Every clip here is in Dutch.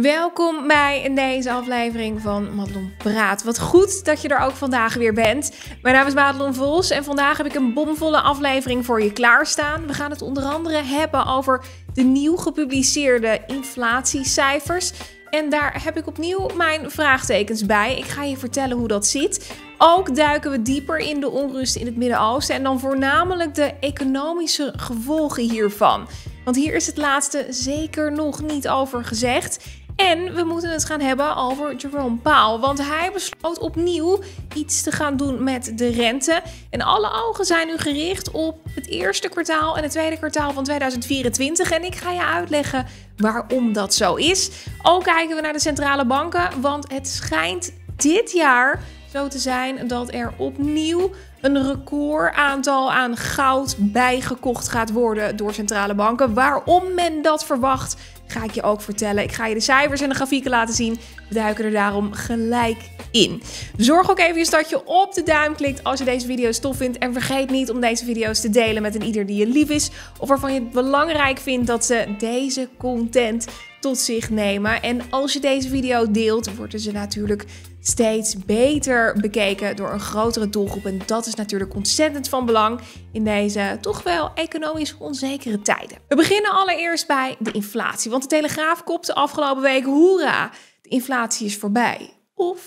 Welkom bij deze aflevering van Madelon Praat. Wat goed dat je er ook vandaag weer bent. Mijn naam is Madelon Vos en vandaag heb ik een bomvolle aflevering voor je klaarstaan. We gaan het onder andere hebben over de nieuw gepubliceerde inflatiecijfers. En daar heb ik opnieuw mijn vraagtekens bij. Ik ga je vertellen hoe dat zit. Ook duiken we dieper in de onrust in het Midden-Oosten en dan voornamelijk de economische gevolgen hiervan. Want hier is het laatste zeker nog niet over gezegd. En we moeten het gaan hebben over Jerome Powell. Want hij besloot opnieuw iets te gaan doen met de rente. En alle ogen zijn nu gericht op het eerste kwartaal en het tweede kwartaal van 2024. En ik ga je uitleggen waarom dat zo is. Ook kijken we naar de centrale banken. Want het schijnt dit jaar zo te zijn dat er opnieuw een record aantal aan goud bijgekocht gaat worden door centrale banken. Waarom men dat verwacht ga ik je ook vertellen. Ik ga je de cijfers en de grafieken laten zien. We duiken er daarom gelijk in. Zorg ook even dat je op de duim klikt als je deze video's tof vindt. En vergeet niet om deze video's te delen met een ieder die je lief is. Of waarvan je het belangrijk vindt dat ze deze content tot zich nemen. En als je deze video deelt, worden ze natuurlijk steeds beter bekeken door een grotere doelgroep. En dat is natuurlijk ontzettend van belang in deze toch wel economisch onzekere tijden. We beginnen allereerst bij de inflatie. Want de Telegraaf kopte afgelopen week: hoera, de inflatie is voorbij. Of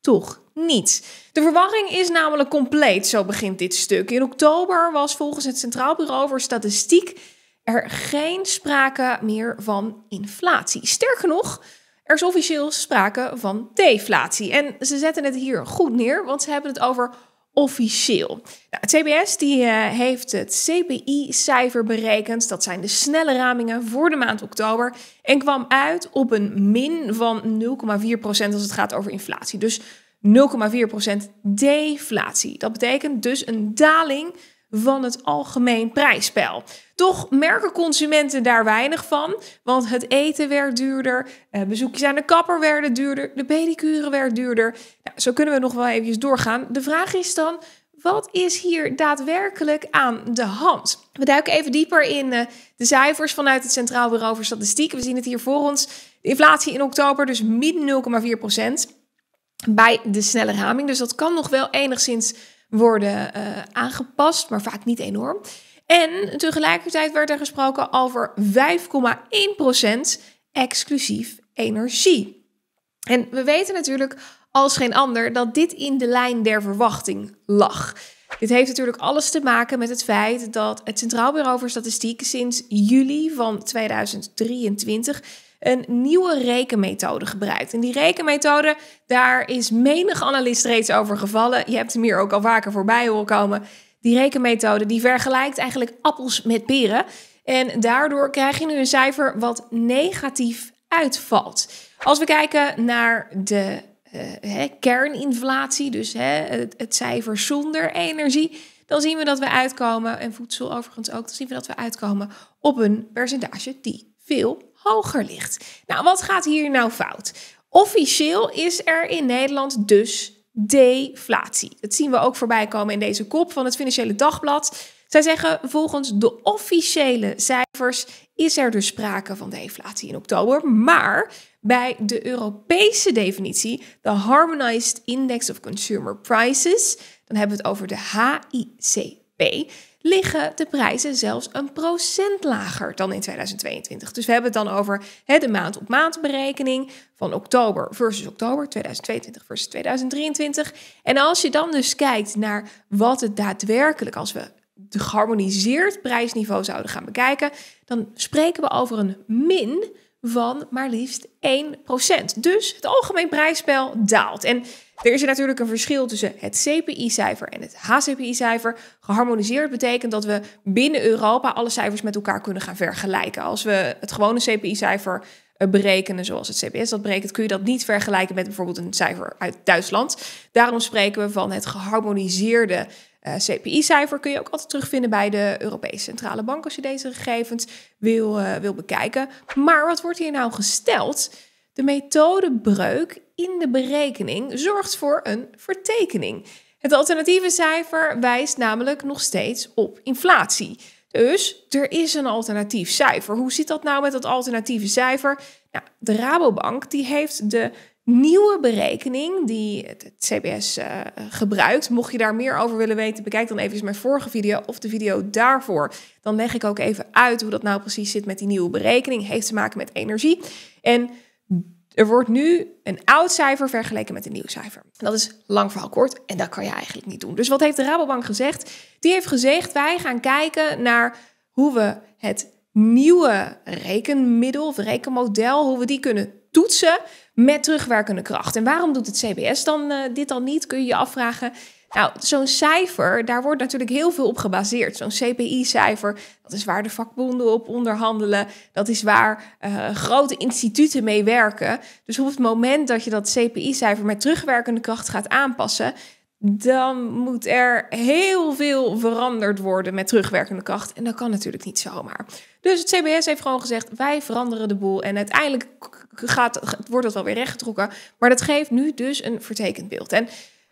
toch niet. De verwarring is namelijk compleet, zo begint dit stuk. In oktober was volgens het Centraal Bureau voor Statistiek er geen sprake meer van inflatie. Sterker nog, er is officieel sprake van deflatie. En ze zetten het hier goed neer, want ze hebben het over officieel. Nou, het CBS die, eh, heeft het CPI-cijfer berekend. Dat zijn de snelle ramingen voor de maand oktober. En kwam uit op een min van 0,4% als het gaat over inflatie. Dus 0,4% deflatie. Dat betekent dus een daling van het algemeen prijsspel. Toch merken consumenten daar weinig van, want het eten werd duurder, eh, bezoekjes aan de kapper werden duurder, de pedicure werd duurder. zo kunnen we nog wel eventjes doorgaan. De vraag is dan, wat is hier daadwerkelijk aan de hand? We duiken even dieper in eh, de cijfers vanuit het Centraal Bureau voor Statistiek. We zien het hier voor ons. De inflatie in oktober dus min 0,4 bij de snelle raming. Dus dat kan nog wel enigszins worden eh, aangepast, maar vaak niet enorm. En tegelijkertijd werd er gesproken over 5,1% exclusief energie. En we weten natuurlijk als geen ander dat dit in de lijn der verwachting lag. Dit heeft natuurlijk alles te maken met het feit dat het Centraal Bureau voor Statistiek sinds juli van 2023 een nieuwe rekenmethode gebruikt. En die rekenmethode, daar is menig analist reeds over gevallen. Je hebt hem hier ook al vaker voorbij horen komen. Die rekenmethode die vergelijkt eigenlijk appels met peren. En daardoor krijg je nu een cijfer wat negatief uitvalt. Als we kijken naar de eh, kerninflatie, dus het, het cijfer zonder energie, dan zien we dat we uitkomen, en voedsel overigens ook, dan zien we dat we uitkomen op een percentage die veel hoger licht. Nou, wat gaat hier nou fout? Officieel is er in Nederland dus deflatie. Dat zien we ook voorbij komen in deze kop van het Financiële Dagblad. Zij zeggen volgens de officiële cijfers is er dus sprake van deflatie in oktober. Maar bij de Europese definitie, de Harmonized Index of Consumer Prices, dan hebben we het over de HICP liggen de prijzen zelfs een procent lager dan in 2022. Dus we hebben het dan over de maand-op-maand berekening van oktober versus oktober, 2022 versus 2023. En als je dan dus kijkt naar wat het daadwerkelijk, als we de geharmoniseerd prijsniveau zouden gaan bekijken, dan spreken we over een min van maar liefst 1%. Dus het algemeen prijsspel daalt. En er is natuurlijk een verschil tussen het CPI-cijfer en het HCPI-cijfer. Geharmoniseerd betekent dat we binnen Europa alle cijfers met elkaar kunnen gaan vergelijken. Als we het gewone CPI-cijfer eh, berekenen zoals het CBS dat berekent, kun je dat niet vergelijken met bijvoorbeeld een cijfer uit Duitsland. Daarom spreken we van het geharmoniseerde eh, CPI-cijfer kun je ook altijd terugvinden bij de Europese Centrale Bank als je deze gegevens wil, eh, wil bekijken. Maar wat wordt hier nou gesteld? De methodebreuk in de berekening zorgt voor een vertekening. Het alternatieve cijfer wijst namelijk nog steeds op inflatie. Dus er is een alternatief cijfer. Hoe zit dat nou met dat alternatieve cijfer? Nou, de Rabobank die heeft de nieuwe berekening die het CBS eh, gebruikt. Mocht je daar meer over willen weten, bekijk dan even mijn vorige video of de video daarvoor. Dan leg ik ook even uit hoe dat nou precies zit met die nieuwe berekening. Heeft te maken met energie. En er wordt nu een oud cijfer vergeleken met een nieuw cijfer. Dat is lang verhaal kort en dat kan je eigenlijk niet doen. Dus wat heeft de Rabobank gezegd? Die heeft gezegd: wij gaan kijken naar hoe we het nieuwe rekenmiddel of rekenmodel, hoe we die kunnen toetsen met terugwerkende kracht. En waarom doet het CBS dan eh, dit dan niet? Kun je je afvragen. Nou, zo'n cijfer, daar wordt natuurlijk heel veel op gebaseerd. Zo'n CPI-cijfer, dat is waar de vakbonden op onderhandelen. Dat is waar eh, grote instituten mee werken. Dus op het moment dat je dat CPI-cijfer met terugwerkende kracht gaat aanpassen, dan moet er heel veel veranderd worden met terugwerkende kracht. En dat kan natuurlijk niet zomaar. Dus het CBS heeft gewoon gezegd: wij veranderen de boel. En uiteindelijk gaat, wordt dat wel weer rechtgetrokken. Maar dat geeft nu dus een vertekend beeld. En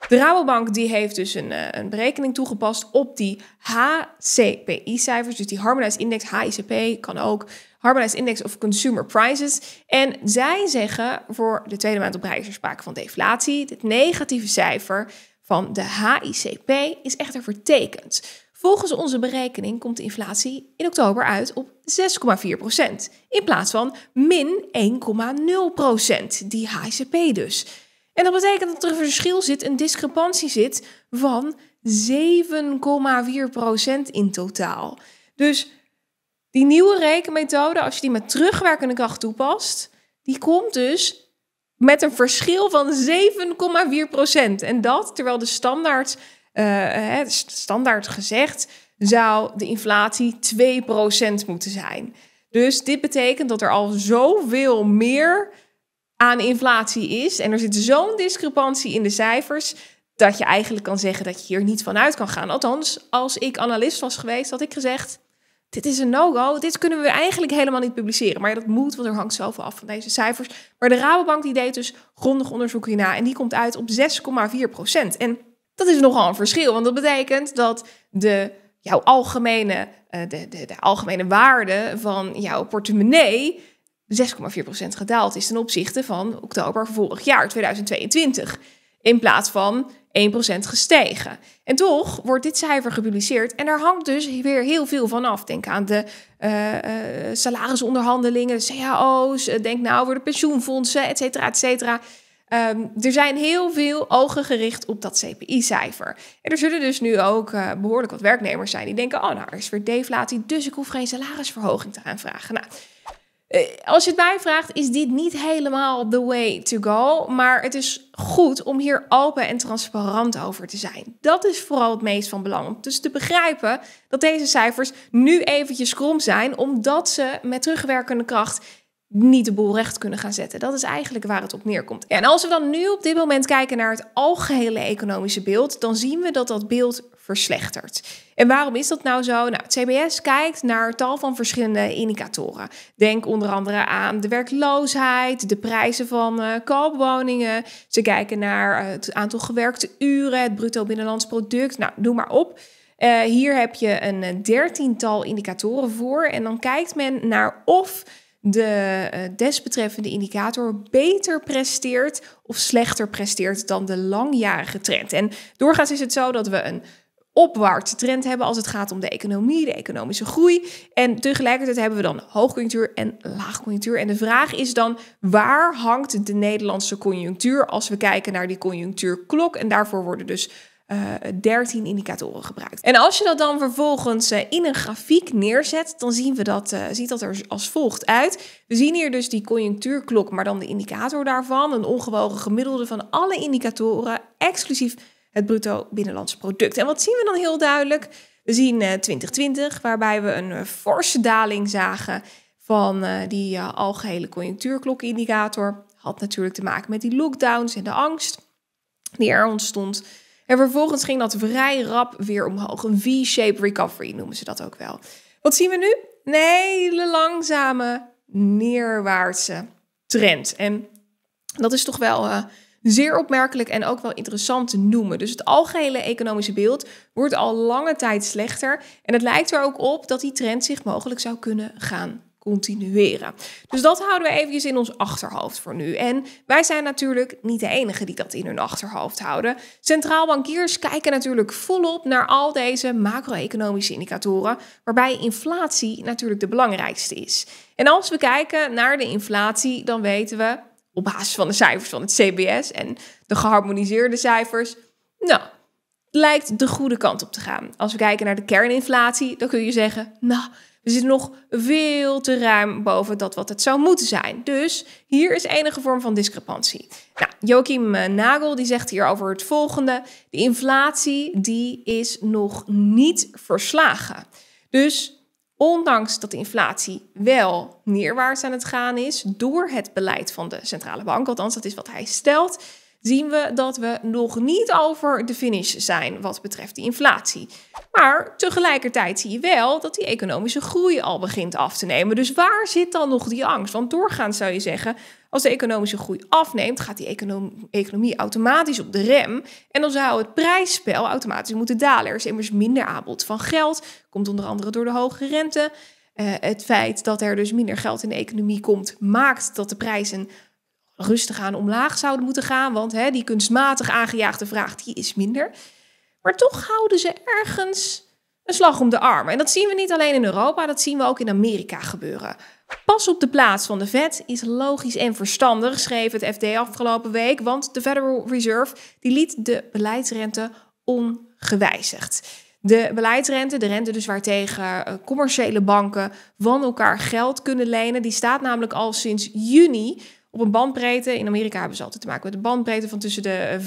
de Rabobank die heeft dus een, eh, een berekening toegepast op die HCPI-cijfers, dus die Harmonized Index, HICP kan ook, Harmonized Index of Consumer Prices. En zij zeggen voor de tweede maand op rij is er sprake van deflatie. het negatieve cijfer van de HICP is echter vertekend. Volgens onze berekening komt de inflatie in oktober uit op 6,4%, in plaats van min 1,0%, die HICP dus. En dat betekent dat er een verschil zit, een discrepantie zit van 7,4% in totaal. Dus die nieuwe rekenmethode, als je die met terugwerkende kracht toepast, die komt dus met een verschil van 7,4%. En dat terwijl de standaard, eh, standaard gezegd, zou de inflatie 2% moeten zijn. Dus dit betekent dat er al zoveel meer aan inflatie is. En er zit zo'n discrepantie in de cijfers dat je eigenlijk kan zeggen dat je hier niet vanuit kan gaan. Althans, als ik analist was geweest, had ik gezegd: dit is een no-go. Dit kunnen we eigenlijk helemaal niet publiceren. Maar dat moet, want er hangt zoveel af van deze cijfers. Maar de Rabobank die deed dus grondig onderzoek hierna en die komt uit op 6,4 procent. En dat is nogal een verschil, want dat betekent dat de jouw algemene, eh, de, de, de algemene waarde van jouw portemonnee 6,4% gedaald is ten opzichte van oktober vorig jaar, 2022. In plaats van 1% gestegen. En toch wordt dit cijfer gepubliceerd en daar hangt dus weer heel veel van af. Denk aan de eh, eh, salarisonderhandelingen, de cao's, eh, denk nou over de pensioenfondsen, et cetera, et cetera. Ehm, er zijn heel veel ogen gericht op dat CPI-cijfer. En er zullen dus nu ook behoorlijk wat werknemers zijn die denken: oh, nou, er is weer deflatie, dus ik hoef geen salarisverhoging te aanvragen. Nou, eh, als je het mij vraagt, is dit niet helemaal the way to go. Maar het is goed om hier open en transparant over te zijn. Dat is vooral het meest van belang. Om dus te begrijpen dat deze cijfers nu eventjes krom zijn, omdat ze met terugwerkende kracht niet de boel recht kunnen gaan zetten. Dat is eigenlijk waar het op neerkomt. En als we dan nu op dit moment kijken naar het algehele economische beeld, dan zien we dat dat beeld verslechterd. En waarom is dat nou zo? Nou, het CBS kijkt naar tal van verschillende indicatoren. Denk onder andere aan de werkloosheid, de prijzen van eh, koopwoningen. Ze kijken naar eh, het aantal gewerkte uren, het bruto binnenlands product. Nou, noem maar op. Eh, hier heb je een dertiental indicatoren voor. En dan kijkt men naar of de desbetreffende indicator beter presteert of slechter presteert dan de langjarige trend. En doorgaans is het zo dat we een opwaartse trend hebben als het gaat om de economie, de economische groei. En tegelijkertijd hebben we dan hoogconjunctuur en laagconjunctuur. En de vraag is dan, waar hangt de Nederlandse conjunctuur als we kijken naar die conjunctuurklok? En daarvoor worden dus uh, eh, 13 indicatoren gebruikt. En als je dat dan vervolgens eh, in een grafiek neerzet, dan zien we dat, eh, ziet dat er als volgt uit. We zien hier dus die conjunctuurklok, maar dan de indicator daarvan. Een ongewogen gemiddelde van alle indicatoren, exclusief het bruto binnenlandse product. En wat zien we dan heel duidelijk? We zien 2020, eh, waarbij we een eh, forse daling zagen van eh, die algehele conjunctuurklokindicator. Had natuurlijk te maken met die lockdowns en de angst die er ontstond. En vervolgens ging dat vrij rap weer omhoog. Een V-shape recovery noemen ze dat ook wel. Wat zien we nu? Een hele langzame neerwaartse trend. En dat is toch wel zeer opmerkelijk en ook wel interessant te noemen. Dus het algehele economische beeld wordt al lange tijd slechter. En het lijkt er ook op dat die trend zich mogelijk zou kunnen gaan continueren. Dus dat houden we eventjes in ons achterhoofd voor nu. En wij zijn natuurlijk niet de enigen die dat in hun achterhoofd houden. Centraal bankiers kijken natuurlijk volop naar al deze macro-economische indicatoren, waarbij inflatie natuurlijk de belangrijkste is. En als we kijken naar de inflatie, dan weten we op basis van de cijfers van het CBS en de geharmoniseerde cijfers. Nou, lijkt de goede kant op te gaan. Als we kijken naar de kerninflatie, dan kun je zeggen, nou, we zitten nog veel te ruim boven dat wat het zou moeten zijn. Dus hier is enige vorm van discrepantie. Nou, Joachim eh, Nagel die zegt hierover het volgende. De inflatie die is nog niet verslagen. Dus ondanks dat de inflatie wel neerwaarts aan het gaan is door het beleid van de centrale bank, althans dat is wat hij stelt, zien we dat we nog niet over de finish zijn wat betreft de inflatie. Maar tegelijkertijd zie je wel dat die economische groei al begint af te nemen. Dus waar zit dan nog die angst? Want doorgaans zou je zeggen, als de economische groei afneemt, gaat die economie, economie automatisch op de rem. En dan zou het prijsspel automatisch moeten dalen. Er is immers minder aanbod van geld, komt onder andere door de hoge rente. Eh, het feit dat er dus minder geld in de economie komt, maakt dat de prijzen rustig aan omlaag zouden moeten gaan. Want hè, die kunstmatig aangejaagde vraag die is minder. Maar toch houden ze ergens een slag om de arm. En dat zien we niet alleen in Europa, dat zien we ook in Amerika gebeuren. Pas op de plaats van de vet is logisch en verstandig, schreef het FD afgelopen week. Want de Federal Reserve die liet de beleidsrente ongewijzigd. De beleidsrente, de rente dus waartegen eh, commerciële banken van elkaar geld kunnen lenen, die staat namelijk al sinds juni op een bandbreedte, in Amerika hebben ze altijd te maken met een bandbreedte van tussen de 5,25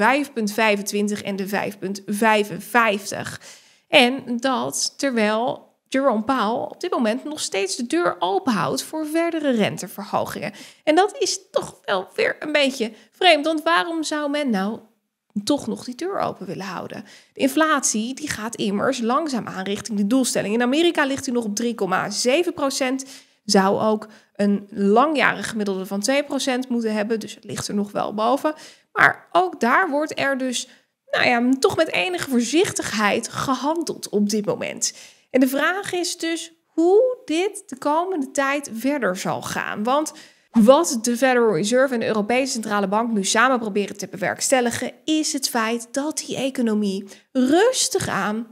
eh, en de 5,55. En dat terwijl Jerome Powell op dit moment nog steeds de deur openhoudt voor verdere renteverhogingen. En dat is toch wel weer een beetje vreemd, want waarom zou men nou toch nog die deur open willen houden? De inflatie die gaat immers langzaam aan richting de doelstelling. In Amerika ligt hij nog op 3,7 procent zou ook een langjarig gemiddelde van 2% moeten hebben. Dus het ligt er nog wel boven. Maar ook daar wordt er dus, nou ja, toch met enige voorzichtigheid gehandeld op dit moment. En de vraag is dus hoe dit de komende tijd verder zal gaan. Want wat de Federal Reserve en de Europese Centrale Bank nu samen proberen te bewerkstelligen, is het feit dat die economie rustig aan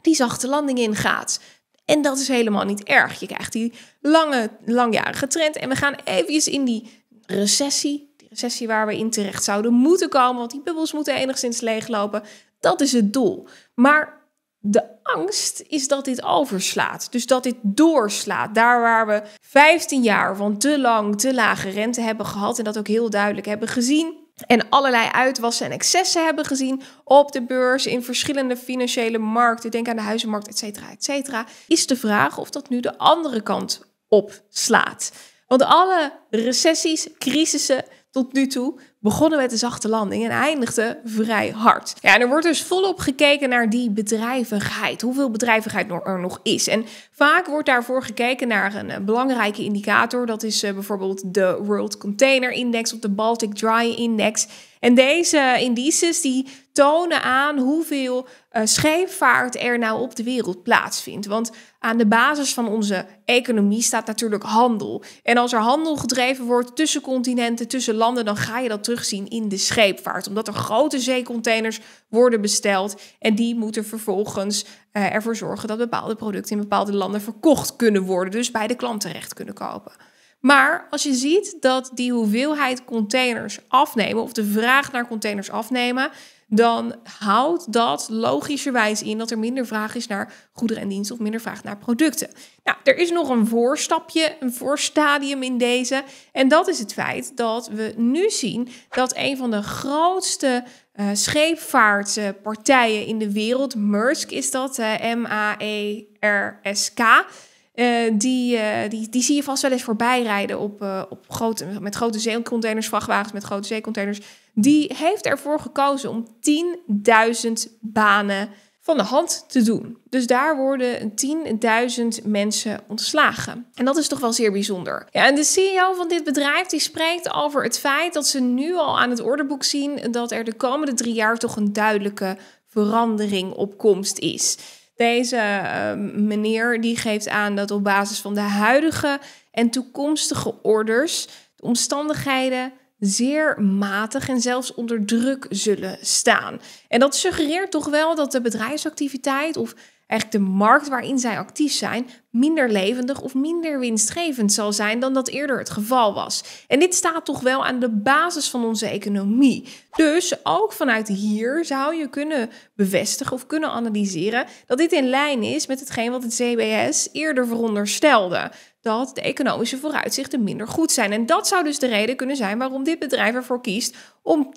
die zachte landing ingaat. En dat is helemaal niet erg. Je krijgt die lange, langjarige trend. En we gaan eventjes in die recessie, die recessie waar we in terecht zouden moeten komen, want die bubbels moeten enigszins leeglopen. Dat is het doel. Maar de angst is dat dit overslaat. Dus dat dit doorslaat. Daar waar we 15 jaar van te lang, te lage rente hebben gehad en dat ook heel duidelijk hebben gezien. En allerlei uitwassen en excessen hebben gezien op de beurs, in verschillende financiële markten. Denk aan de huizenmarkt, et cetera, et cetera. Is de vraag of dat nu de andere kant op slaat. Want alle recessies, crisissen tot nu toe begonnen met een zachte landing en eindigden vrij hard. Ja, en er wordt dus volop gekeken naar die bedrijvigheid, hoeveel bedrijvigheid er nog is. En vaak wordt daarvoor gekeken naar een eh, belangrijke indicator, dat is eh, bijvoorbeeld de World Container Index of de Baltic Dry Index. En deze indices die tonen aan hoeveel eh, scheepvaart er nou op de wereld plaatsvindt. Want aan de basis van onze economie staat natuurlijk handel. En als er handel gedreven wordt tussen continenten, tussen landen, dan ga je dat terugzien in de scheepvaart. Omdat er grote zeecontainers worden besteld en die moeten vervolgens eh, ervoor zorgen dat bepaalde producten in bepaalde landen verkocht kunnen worden. Dus bij de klant terecht kunnen kopen. Maar als je ziet dat die hoeveelheid containers afnemen, of de vraag naar containers afnemen, dan houdt dat logischerwijs in dat er minder vraag is naar goederen en diensten of minder vraag naar producten. Nou, er is nog een voorstapje, een voorstadium in deze. En dat is het feit dat we nu zien dat een van de grootste uh, eh, scheepvaartpartijen in de wereld, Maersk is dat, eh, M-A-E-R-S-K eh, die, eh, die, die zie je vast wel eens voorbij rijden op, eh, op grote, met grote zeecontainers, vrachtwagens met grote zeecontainers. Die heeft ervoor gekozen om 10.000 banen van de hand te doen. Dus daar worden 10.000 mensen ontslagen. En dat is toch wel zeer bijzonder. Ja, en de CEO van dit bedrijf die spreekt over het feit dat ze nu al aan het ordeboek zien dat er de komende drie jaar toch een duidelijke verandering op komst is. Deze ehm, meneer die geeft aan dat op basis van de huidige en toekomstige orders de omstandigheden zeer matig en zelfs onder druk zullen staan. En dat suggereert toch wel dat de bedrijfsactiviteit of eigenlijk de markt waarin zij actief zijn, minder levendig of minder winstgevend zal zijn dan dat eerder het geval was. En dit staat toch wel aan de basis van onze economie. Dus ook vanuit hier zou je kunnen bevestigen of kunnen analyseren dat dit in lijn is met hetgeen wat het CBS eerder veronderstelde. Dat de economische vooruitzichten minder goed zijn. En dat zou dus de reden kunnen zijn waarom dit bedrijf ervoor kiest om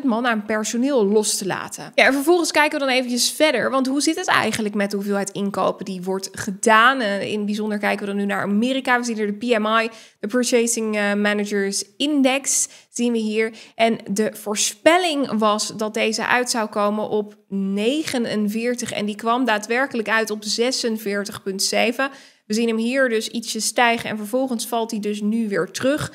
10.000 man aan personeel los te laten. Ja, en vervolgens kijken we dan eventjes verder, want hoe zit het eigenlijk met de hoeveelheid inkopen die wordt gedaan? Eh, in bijzonder kijken we dan nu naar Amerika. We zien hier de PMI, de Purchasing eh, Managers Index, zien we hier. En de voorspelling was dat deze uit zou komen op 49 en die kwam daadwerkelijk uit op 46,7. We zien hem hier dus ietsje stijgen en vervolgens valt hij dus nu weer terug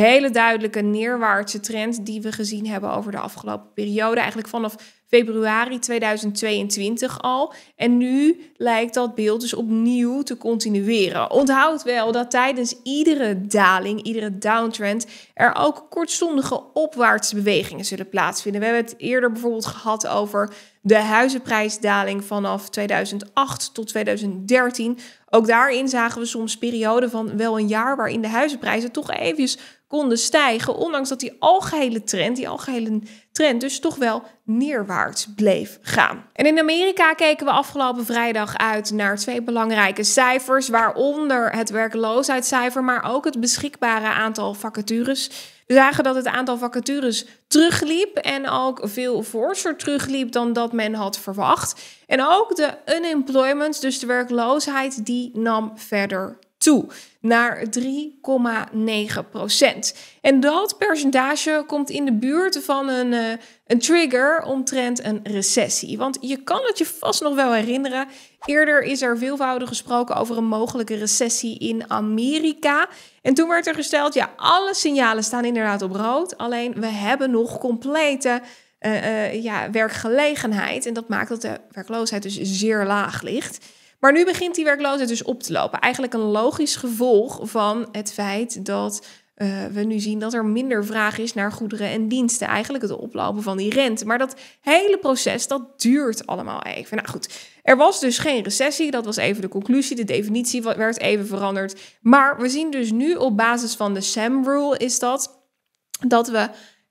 hele duidelijke neerwaartse trend die we gezien hebben over de afgelopen periode. Eigenlijk vanaf februari 2022 al. En nu lijkt dat beeld dus opnieuw te continueren. Onthoud wel dat tijdens iedere daling, iedere downtrend, er ook kortstondige opwaartse bewegingen zullen plaatsvinden. We hebben het eerder bijvoorbeeld gehad over de huizenprijsdaling vanaf 2008 tot 2013. Ook daarin zagen we soms perioden van wel een jaar waarin de huizenprijzen toch even konden stijgen. Ondanks dat die algehele trend, die algehele trend dus toch wel neerwaarts bleef gaan. En in Amerika keken we afgelopen vrijdag uit naar twee belangrijke cijfers, waaronder het werkloosheidscijfer, maar ook het beschikbare aantal vacatures. We zagen dat het aantal vacatures terugliep en ook veel forser terugliep dan dat men had verwacht. En ook de unemployment, dus de werkloosheid, die nam verder toe naar 3,9 procent. En dat percentage komt in de buurt van een, eh, een trigger omtrent een recessie. Want je kan het je vast nog wel herinneren. Eerder is er veelvoudig gesproken over een mogelijke recessie in Amerika. En toen werd er gesteld, ja, alle signalen staan inderdaad op rood. Alleen we hebben nog complete eh, eh, ja, werkgelegenheid. En dat maakt dat de werkloosheid dus zeer laag ligt. Maar nu begint die werkloosheid dus op te lopen. Eigenlijk een logisch gevolg van het feit dat eh, we nu zien dat er minder vraag is naar goederen en diensten. Eigenlijk het oplopen van die rente. Maar dat hele proces, dat duurt allemaal even. Nou goed, er was dus geen recessie. Dat was even de conclusie. De definitie werd even veranderd. Maar we zien dus nu op basis van de SAM-rule is dat... dat we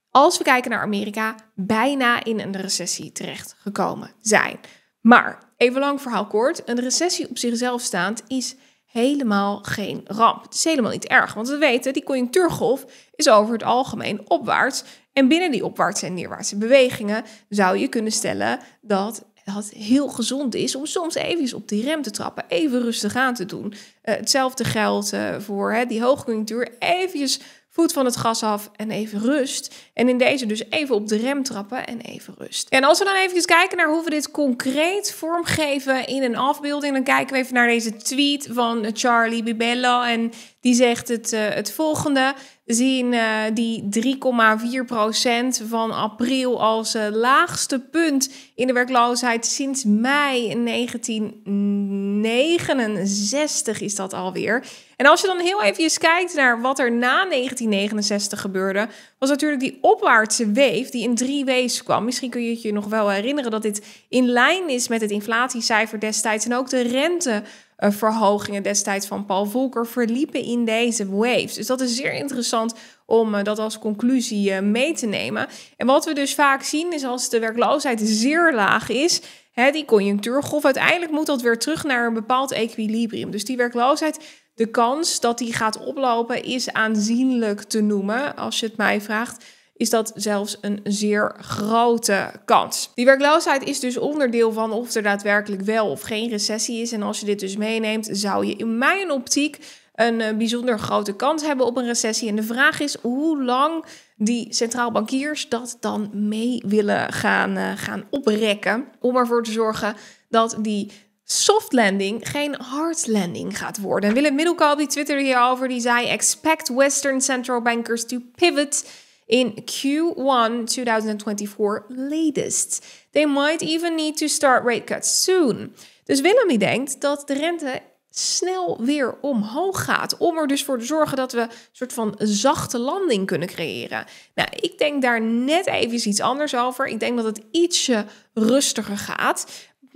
als we kijken naar Amerika, bijna in een recessie terecht gekomen zijn. Maar even lang verhaal kort. Een recessie op zichzelf staand is helemaal geen ramp. Het is helemaal niet erg, want we weten, die conjunctuurgolf is over het algemeen opwaarts. En binnen die opwaartse en neerwaartse bewegingen zou je kunnen stellen dat het heel gezond is om soms even op die rem te trappen, even rustig aan te doen. Eh, hetzelfde geldt eh, voor hè, die hoogconjunctuur, eventjes voet van het gas af en even rust. En in deze dus even op de rem trappen en even rust. En als we dan even kijken naar hoe we dit concreet vormgeven in een afbeelding, dan kijken we even naar deze tweet van Charlie Bibello. En die zegt het, eh, het volgende. We zien eh, die 3,4% van april als eh, laagste punt in de werkloosheid sinds mei 1969 is dat alweer. En als je dan heel even kijkt naar wat er na 1969 gebeurde, was natuurlijk die opwaartse weef die in drie waves kwam. Misschien kun je het je nog wel herinneren dat dit in lijn is met het inflatiecijfer destijds en ook de renteverhogingen destijds van Paul Volcker verliepen in deze waves. Dus dat is zeer interessant om eh, dat als conclusie eh, mee te nemen. En wat we dus vaak zien is als de werkloosheid zeer laag is, hè, die conjunctuurgolf, uiteindelijk moet dat weer terug naar een bepaald equilibrium. Dus die werkloosheid de kans dat die gaat oplopen is aanzienlijk te noemen. Als je het mij vraagt, is dat zelfs een zeer grote kans. Die werkloosheid is dus onderdeel van of er daadwerkelijk wel of geen recessie is. En als je dit dus meeneemt, zou je in mijn optiek een eh, bijzonder grote kans hebben op een recessie. En de vraag is hoe lang die centraal bankiers dat dan mee willen gaan, eh, gaan oprekken. Om ervoor te zorgen dat die soft landing geen hard landing gaat worden. En Willem Middelkoop die twitterde hierover, die zei... Expect Western Central Bankers to pivot in Q1 2024 latest. They might even need to start rate cuts soon. Dus Willem die denkt dat de rente snel weer omhoog gaat. Om er dus voor te zorgen dat we een soort van zachte landing kunnen creëren. Nou, ik denk daar net even iets anders over. Ik denk dat het ietsje rustiger gaat.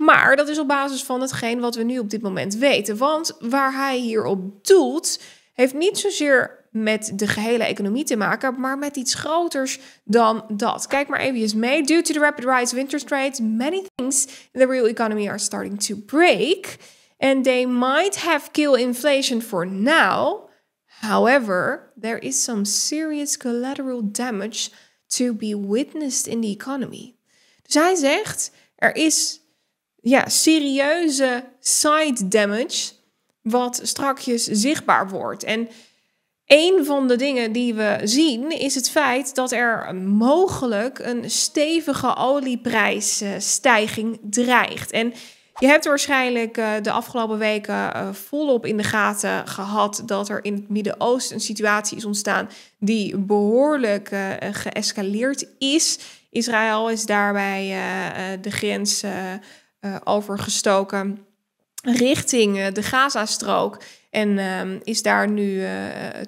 Maar dat is op basis van hetgeen wat we nu op dit moment weten. Want waar hij hierop doelt, heeft niet zozeer met de gehele economie te maken, maar met iets groters dan dat. Kijk maar even mee. Due to the rapid rise of interest rates, many things in the real economy are starting to break. And they might have killed inflation for now. However, there is some serious collateral damage to be witnessed in the economy. Dus hij zegt, er is ja, serieuze side damage wat strakjes zichtbaar wordt. En een van de dingen die we zien is het feit dat er mogelijk een stevige olieprijsstijging dreigt. En je hebt waarschijnlijk eh, de afgelopen weken eh, volop in de gaten gehad dat er in het Midden-Oosten een situatie is ontstaan die behoorlijk eh, geëscaleerd is. Israël is daarbij de grens eh, overgestoken richting uh, de Gazastrook. En ehm, is daar nu eh,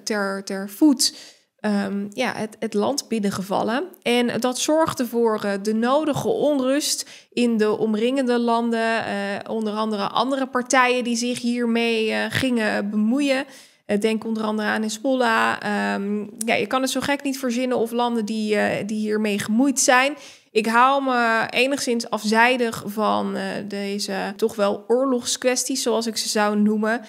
ter, ter voet ehm, ja, het, het land binnengevallen. En dat zorgde voor de nodige onrust in de omringende landen. onder andere andere partijen die zich hiermee gingen bemoeien. Eh, denk onder andere aan Hezbollah. Ehm, ja, je kan het zo gek niet verzinnen of landen die, uh, die hiermee gemoeid zijn. Ik hou me enigszins afzijdig van eh, deze toch wel oorlogskwesties, zoals ik ze zou noemen.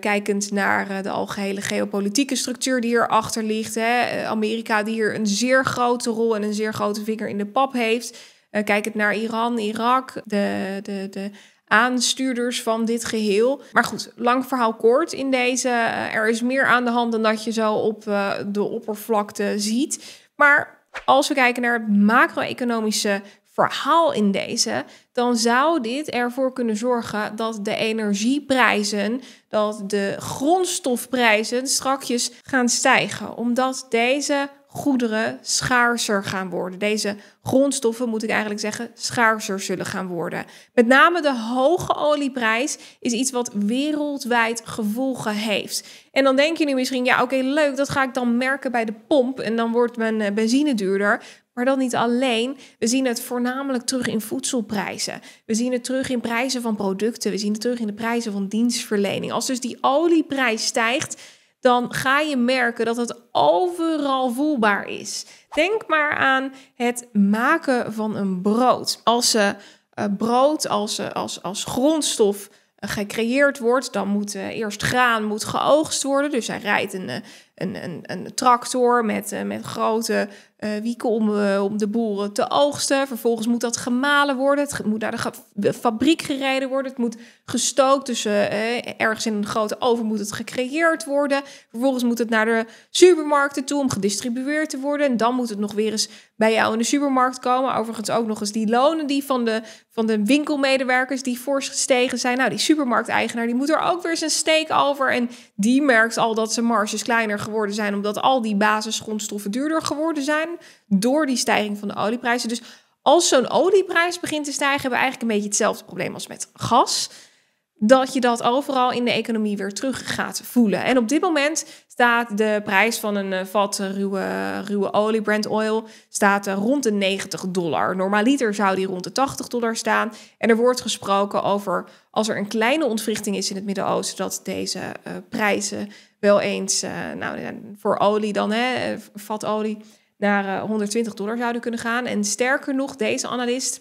kijkend naar de algehele geopolitieke structuur die hierachter ligt. Hè. Amerika die hier een zeer grote rol en een zeer grote vinger in de pap heeft. kijkend naar Iran, Irak, de, de, de aanstuurders van dit geheel. Maar goed, lang verhaal kort in deze. Eh, er is meer aan de hand dan dat je zo op eh, de oppervlakte ziet. Maar als we kijken naar het macro-economische verhaal in deze, dan zou dit ervoor kunnen zorgen dat de energieprijzen, dat de grondstofprijzen strakjes gaan stijgen, omdat deze goederen schaarser gaan worden. Deze grondstoffen, moet ik eigenlijk zeggen, schaarser zullen gaan worden. Met name de hoge olieprijs is iets wat wereldwijd gevolgen heeft. En dan denk je nu misschien, ja oké, leuk, dat ga ik dan merken bij de pomp en dan wordt mijn eh, benzine duurder. Maar dat niet alleen. We zien het voornamelijk terug in voedselprijzen. We zien het terug in prijzen van producten. We zien het terug in de prijzen van dienstverlening. Als dus die olieprijs stijgt, dan ga je merken dat het overal voelbaar is. Denk maar aan het maken van een brood. Als eh, eh, brood als, eh, als, als grondstof gecreëerd wordt, dan moet eerst graan moet geoogst worden. Dus hij rijdt een, een, een, een tractor met, met grote eh, Wie komen om, eh, om de boeren te oogsten. Vervolgens moet dat gemalen worden. Het moet naar de fabriek gereden worden. Het moet gestookt. Dus eh, ergens in een grote oven moet het gecreëerd worden. Vervolgens moet het naar de supermarkten toe om gedistribueerd te worden. En dan moet het nog weer eens bij jou in de supermarkt komen. Overigens ook nog eens die lonen die van de, van de winkelmedewerkers die fors gestegen zijn. Nou, die supermarkteigenaar die moet er ook weer zijn steek over. En die merkt al dat zijn marges kleiner geworden zijn omdat al die basisgrondstoffen duurder geworden zijn door die stijging van de olieprijzen. Dus als zo'n olieprijs begint te stijgen, hebben we eigenlijk een beetje hetzelfde probleem als met gas. Dat je dat overal in de economie weer terug gaat voelen. En op dit moment staat de prijs van een eh, vat ruwe, ruwe olie, Brent oil, staat eh, rond de 90 dollar. Normaliter zou die rond de 80 dollar staan. En er wordt gesproken over als er een kleine ontwrichting is in het Midden-Oosten, dat deze eh, prijzen wel eens, nou, voor olie dan, hè, vatolie, naar 120 eh, dollar zouden kunnen gaan. En sterker nog, deze analist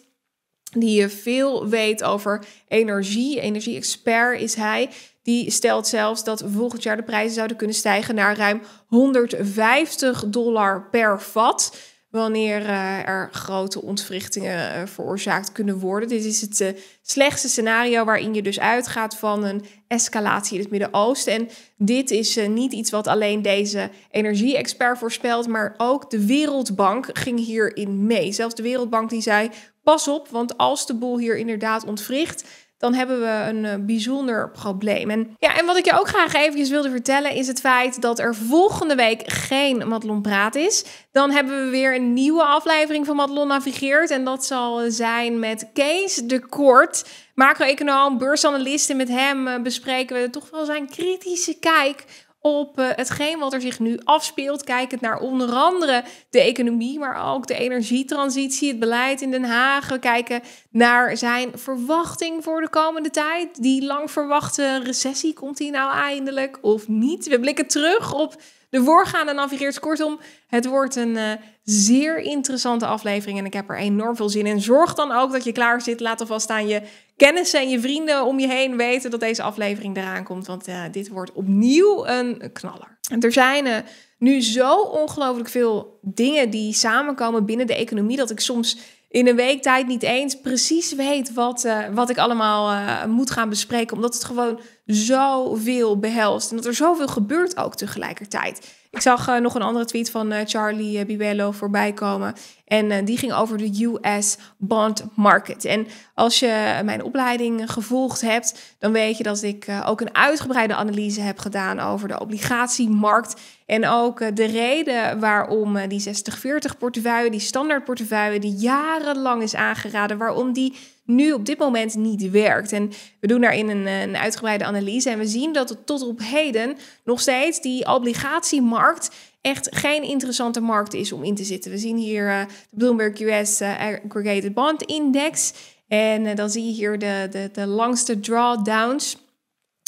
die eh, veel weet over energie, energie-expert is hij. Die stelt zelfs dat volgend jaar de prijzen zouden kunnen stijgen naar ruim 150 dollar per vat wanneer eh, er grote ontwrichtingen eh, veroorzaakt kunnen worden. Dit is het eh, slechtste scenario waarin je dus uitgaat van een escalatie in het Midden-Oosten. En dit is niet iets wat alleen deze energie-expert voorspelt, maar ook de Wereldbank ging hierin mee. Zelfs de Wereldbank die zei, pas op, want als de boel hier inderdaad ontwricht dan hebben we een eh, bijzonder probleem. En, ja, en wat ik je ook graag eventjes wilde vertellen is het feit dat er volgende week geen Madelon Praat is. Dan hebben we weer een nieuwe aflevering van Madelon Navigeert. En dat zal zijn met Kees de Kort, macro-econoom, beursanalist. En met hem eh, bespreken we toch wel zijn kritische kijk op eh, hetgeen wat er zich nu afspeelt, kijkend naar onder andere de economie, maar ook de energietransitie, het beleid in Den Haag. We kijken naar zijn verwachting voor de komende tijd. Die lang verwachte recessie, komt die nou eindelijk of niet? We blikken terug op de voorgaande navigeert. Kortom, het wordt een... Eh, zeer interessante aflevering en ik heb er enorm veel zin in. Zorg dan ook dat je klaar zit. Laat alvast aan je kennissen en je vrienden om je heen weten dat deze aflevering eraan komt. Want eh, dit wordt opnieuw een knaller. En er zijn eh, nu zo ongelooflijk veel dingen die samenkomen binnen de economie dat ik soms in een week tijd niet eens precies weet wat, eh, wat ik allemaal moet gaan bespreken. Omdat het gewoon zoveel behelst. En dat er zoveel gebeurt ook tegelijkertijd. Ik zag eh, nog een andere tweet van eh, Charlie eh, Bibello voorbij komen. En eh, die ging over de US bond market. En als je mijn opleiding gevolgd hebt, dan weet je dat ik eh, ook een uitgebreide analyse heb gedaan over de obligatiemarkt. En ook eh, de reden waarom die 60-40 portefeuille, die standaard portefeuille, die jarenlang is aangeraden, waarom die nu op dit moment niet werkt. En we doen daarin een, een uitgebreide analyse en we zien dat het tot op heden nog steeds die obligatiemarkt echt geen interessante markt is om in te zitten. We zien hier eh, de Bloomberg US eh, Aggregated Bond Index. En eh, dan zie je hier de, de, de langste drawdowns.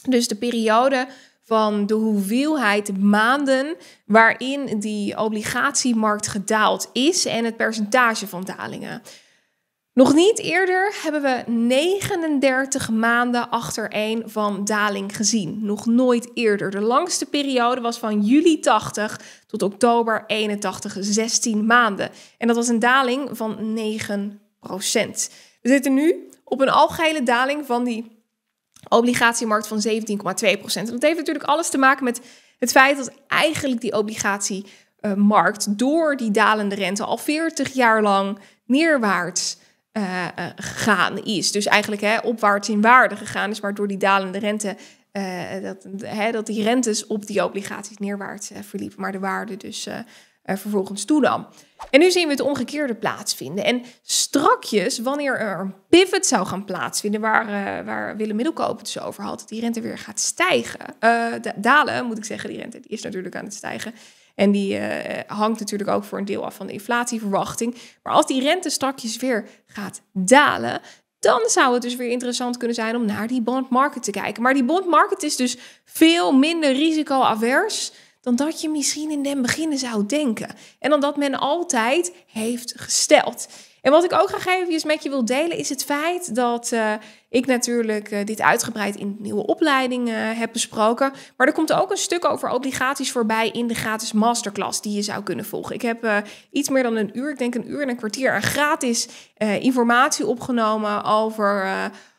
Dus de periode van de hoeveelheid maanden waarin die obligatiemarkt gedaald is en het percentage van dalingen. Nog niet eerder hebben we 39 maanden achtereen van daling gezien. Nog nooit eerder. De langste periode was van juli 80 tot oktober 81, 16 maanden. En dat was een daling van 9 procent. We zitten nu op een algehele daling van die obligatiemarkt van 17,2 procent. Dat heeft natuurlijk alles te maken met het feit dat eigenlijk die obligatiemarkt door die dalende rente al 40 jaar lang neerwaarts eh, gegaan is. Dus eigenlijk hè, opwaarts in waarde gegaan is, waardoor die dalende rente, eh, dat, hè, dat die rentes op die obligaties neerwaarts eh, verliepen, maar de waarde dus vervolgens toenam. En nu zien we het omgekeerde plaatsvinden. En strakjes, wanneer er een pivot zou gaan plaatsvinden, waar, waar Willem Middelkoop het zo over had, dat die rente weer gaat stijgen, dalen moet ik zeggen, die rente die is natuurlijk aan het stijgen. En die eh, hangt natuurlijk ook voor een deel af van de inflatieverwachting. Maar als die rente strakjes weer gaat dalen, dan zou het dus weer interessant kunnen zijn om naar die bond market te kijken. Maar die bond market is dus veel minder risicoavers dan dat je misschien in den beginnen zou denken. En dan dat men altijd heeft gesteld. En wat ik ook graag even met je wil delen is het feit dat eh, ik natuurlijk eh, dit uitgebreid in nieuwe opleiding eh, heb besproken. Maar er komt ook een stuk over obligaties voorbij in de gratis masterclass die je zou kunnen volgen. Ik heb iets meer dan een uur, ik denk een uur en een kwartier aan gratis informatie opgenomen over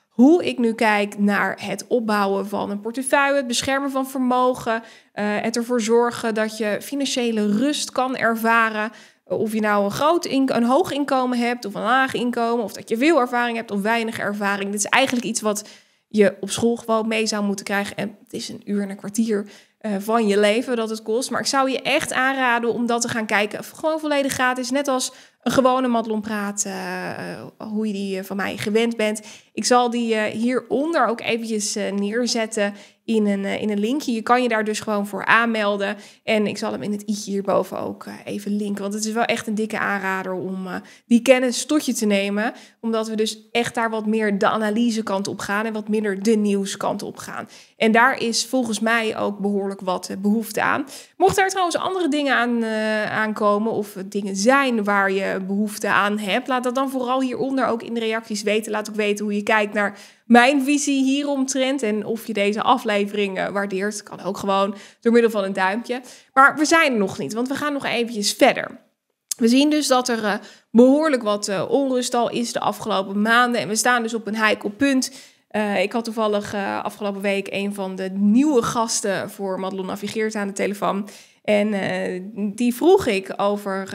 hoe ik nu kijk naar het opbouwen van een portefeuille, het beschermen van vermogen, het ervoor zorgen dat je financiële rust kan ervaren. Of je nou een, groot een hoog inkomen hebt of een laag inkomen, of dat je veel ervaring hebt of weinig ervaring. Dit is eigenlijk iets wat je op school gewoon mee zou moeten krijgen. En het is een uur en een kwartier eh, van je leven dat het kost. Maar ik zou je echt aanraden om dat te gaan kijken. Gewoon volledig gratis. Net als een gewone Madelon Praat, eh, hoe je die eh, van mij gewend bent. Ik zal die hieronder ook eventjes neerzetten in een, eh, in een linkje. Je kan je daar dus gewoon voor aanmelden. En ik zal hem in het i'tje hierboven ook eh, even linken. Want het is wel echt een dikke aanrader om eh, die kennis tot je te nemen. Omdat we dus echt daar wat meer de analysekant op gaan en wat minder de nieuwskant op gaan. En daar is volgens mij ook behoorlijk wat behoefte aan. Mocht daar trouwens andere dingen aan uh, aankomen of dingen zijn waar je behoefte aan hebt, laat dat dan vooral hieronder ook in de reacties weten. Laat ook weten hoe je kijkt naar mijn visie hieromtrent en of je deze aflevering eh, waardeert, kan ook gewoon door middel van een duimpje. Maar we zijn er nog niet, want we gaan nog eventjes verder. We zien dus dat er eh, behoorlijk wat eh, onrust al is de afgelopen maanden. En we staan dus op een heikel punt. ik had toevallig afgelopen week een van de nieuwe gasten voor Madelon Navigeert aan de telefoon. En die vroeg ik over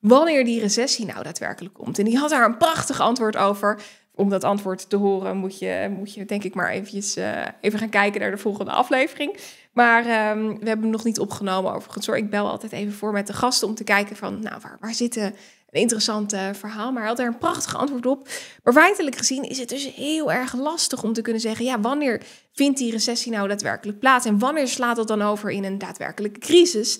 wanneer die recessie nou daadwerkelijk komt. En die had daar een prachtig antwoord over om dat antwoord te horen, moet je, moet je denk ik maar eventjes, eh, even gaan kijken naar de volgende aflevering. Maar ehm, we hebben hem nog niet opgenomen overigens hoor. Ik bel altijd even voor met de gasten om te kijken van, nou, waar, waar zitten eh, een interessant verhaal. Maar hij had daar een prachtig antwoord op. Maar feitelijk gezien is het dus heel erg lastig om te kunnen zeggen, ja, wanneer vindt die recessie nou daadwerkelijk plaats? En wanneer slaat dat dan over in een daadwerkelijke crisis?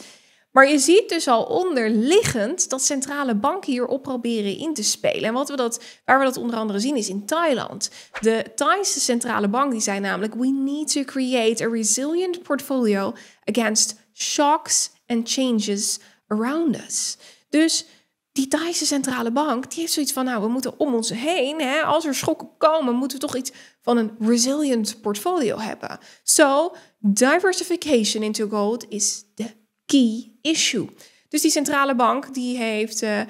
Maar je ziet dus al onderliggend dat centrale banken hierop proberen in te spelen. En wat we dat, waar we dat onder andere zien is in Thailand. De Thaise centrale bank die zei namelijk: We need to create a resilient portfolio against shocks and changes around us. Dus die Thaise centrale bank, die heeft zoiets van, nou, we moeten om ons heen, hè, als er schokken komen, moeten we toch iets van een resilient portfolio hebben. So, diversification into gold is the key issue. Dus die centrale bank die heeft, eh, e-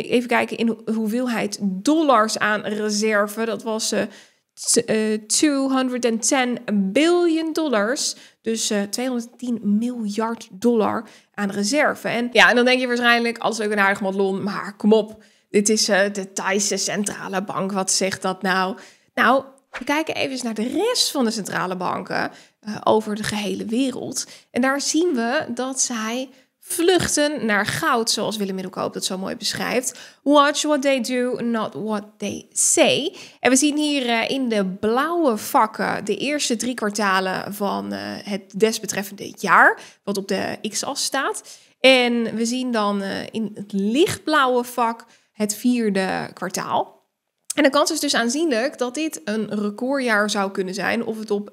even kijken in hoeveelheid dollars aan reserve. Dat was 210 eh, eh, billion dollars. Dus 210 miljard dollar aan reserve. En ja, en dan denk je waarschijnlijk, alles leuk en aardig matlon, maar kom op. Dit is de Thaise centrale bank. Wat zegt dat nou? Nou, we kijken even naar de rest van de centrale banken. Eh, over de gehele wereld. En daar zien we dat zij vluchten naar goud, zoals Willem Middelkoop dat zo mooi beschrijft. Watch what they do, not what they say. En we zien hier eh, in de blauwe vakken de eerste drie kwartalen van eh, het desbetreffende jaar, wat op de x-as staat. En we zien dan in het lichtblauwe vak het vierde kwartaal. En de kans is dus aanzienlijk dat dit een recordjaar zou kunnen zijn, of het op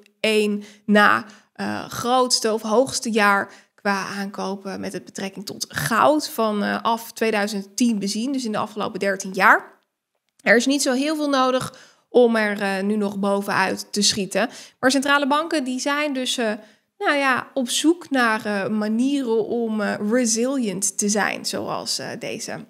na eh, grootste of hoogste jaar qua aankopen met betrekking tot goud vanaf eh, 2010 bezien, dus in de afgelopen 13 jaar. Er is niet zo heel veel nodig om er eh, nu nog bovenuit te schieten. Maar centrale banken die zijn dus nou ja, op zoek naar manieren om resilient te zijn, zoals deze